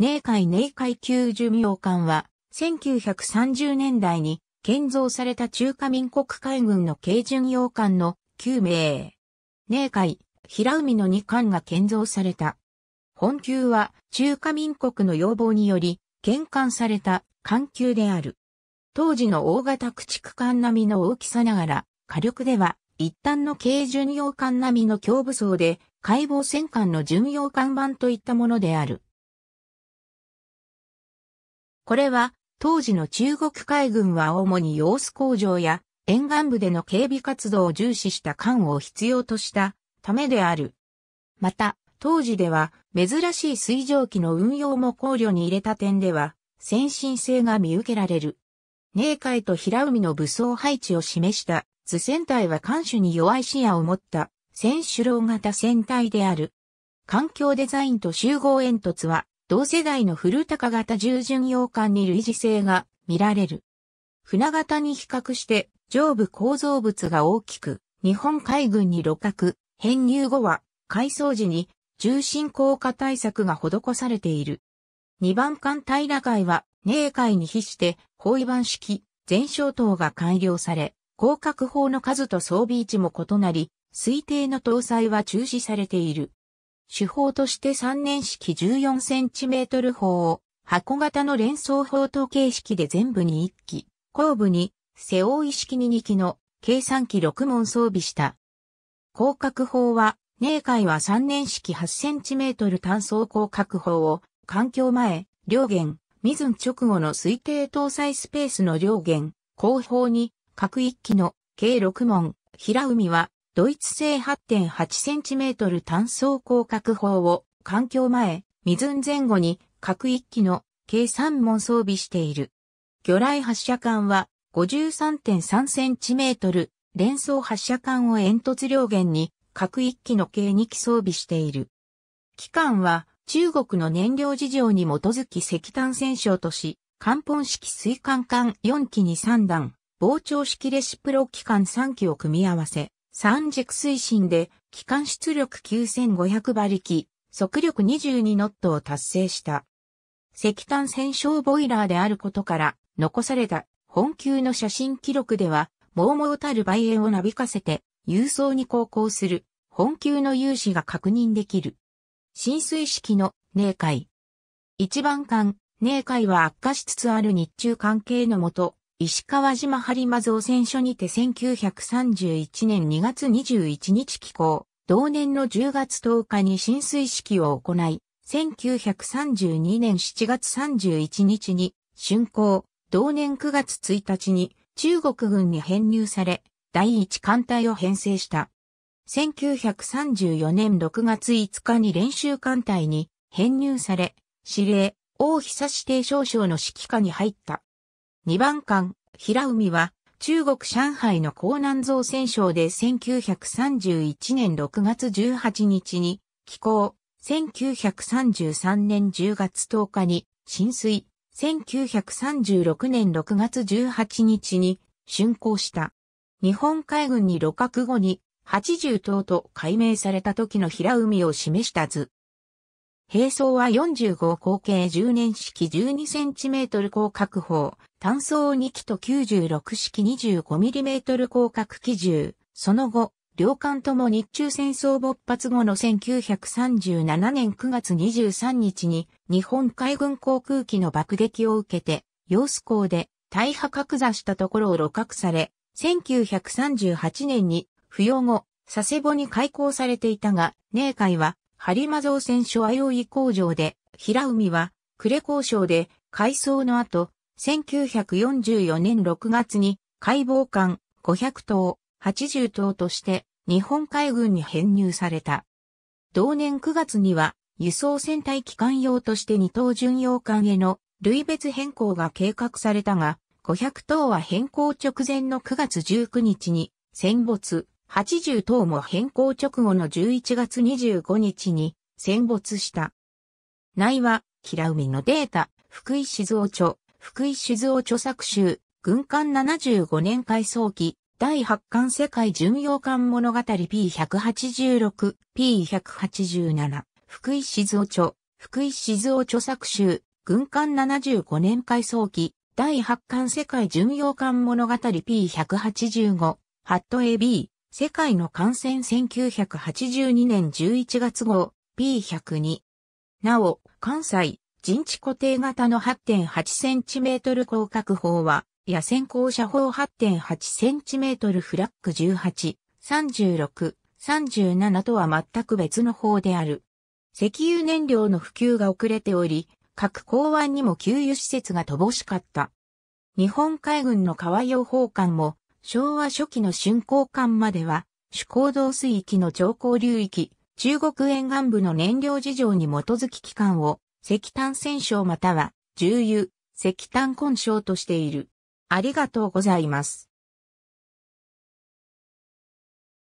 寧海寧海級寿命艦は、1930年代に建造された中華民国海軍の軽巡洋艦の旧名。寧海、平海の2艦が建造された。本級は中華民国の要望により、建艦された艦級である。当時の大型駆逐艦並みの大きさながら、火力では一旦の軽巡洋艦並みの強武装で、解剖戦艦の巡洋艦版といったものである。これは、当時の中国海軍は主に様子工場や沿岸部での警備活動を重視した艦を必要としたためである。また、当時では珍しい水蒸気の運用も考慮に入れた点では、先進性が見受けられる。寧海と平海の武装配置を示した図船体は艦首に弱い視野を持った船首楼型船体である。環境デザインと集合煙突は同世代の古高型従順洋館に類似性が見られる。船型に比較して上部構造物が大きく、日本海軍に露郭、編入後は改装時に重心降下対策が施されている。二番艦平海は、寧海に比して包囲板式、全哨等が改良され、広角砲の数と装備位置も異なり、推定の搭載は中止されている。手法として3年式 14cm 法を箱型の連想法と形式で全部に1機、後部に背負い式に2機の計算機6門装備した。広角法は、寧海は3年式 8cm 単装広角法を環境前、両弦、水ん直後の推定搭載スペースの両弦、後方に各1機の計6門、平海はドイツ製 8.8cm 単装広角砲を環境前、水寸前後に各1機の計3門装備している。魚雷発射管は 53.3cm 連装発射管を煙突両舷に各1機の計2機装備している。機関は中国の燃料事情に基づき石炭戦勝とし、艦本式水管管4機に3段、膨張式レシプロ機関3機を組み合わせ、三軸推進で、機関出力9500馬力、速力22ノットを達成した。石炭戦勝ボイラーであることから、残された本級の写真記録では、もうもうたる梅園をなびかせて、郵送に航行する、本級の有志が確認できる。浸水式の寧海。一番艦、寧海は悪化しつつある日中関係のもと、石川島張馬造船所にて1931年2月21日寄港、同年の10月10日に浸水式を行い、1932年7月31日に竣工、同年9月1日に中国軍に編入され、第一艦隊を編成した。1934年6月5日に練習艦隊に編入され、司令、王久指定少将の指揮下に入った。2番艦、平海は、中国上海の江南造船省で1931年6月18日に、寄港、1933年10月10日に、浸水、1936年6月18日に、竣工した。日本海軍に露角後に、80島と改名された時の平海を示した図。兵装は45口径10年式 12cm 広角砲、単装2機と96式 25mm 広角機銃。その後、両艦とも日中戦争勃発後の1937年9月23日に日本海軍航空機の爆撃を受けて、揚子港で大破格座したところを露獲され、1938年に、不要後、佐世保に開港されていたが、寧海は播間造船所相生工場で、平海は、呉交渉で、改装の後、1944年6月に、解剖艦500頭、80頭として、日本海軍に編入された。同年9月には、輸送船隊機関用として2等巡洋艦への類別変更が計画されたが、500頭は変更直前の9月19日に、戦没、80等も変更直後の11月25日に戦没した。内は、平海のデータ、福井静雄著、福井静雄著作集、軍艦75年改装期、第8巻世界巡洋艦物語 P186、P187、福井静雄著、福井静雄著作集、軍艦75年改装期、第8巻世界巡洋艦物語 P185、ハット AB、世界の感染1982年11月号 P102。なお、関西、人地固定型の 8.8cm 広角砲は、野戦校射砲 8.8cm フラッグ18、36、37とは全く別の方である。石油燃料の普及が遅れており、各港湾にも給油施設が乏しかった。日本海軍の川洋砲艦も昭和初期の春光艦までは、主行動水域の上降流域、中国沿岸部の燃料事情に基づき期間を石炭戦勝または重油、石炭根性としている。ありがとうございます。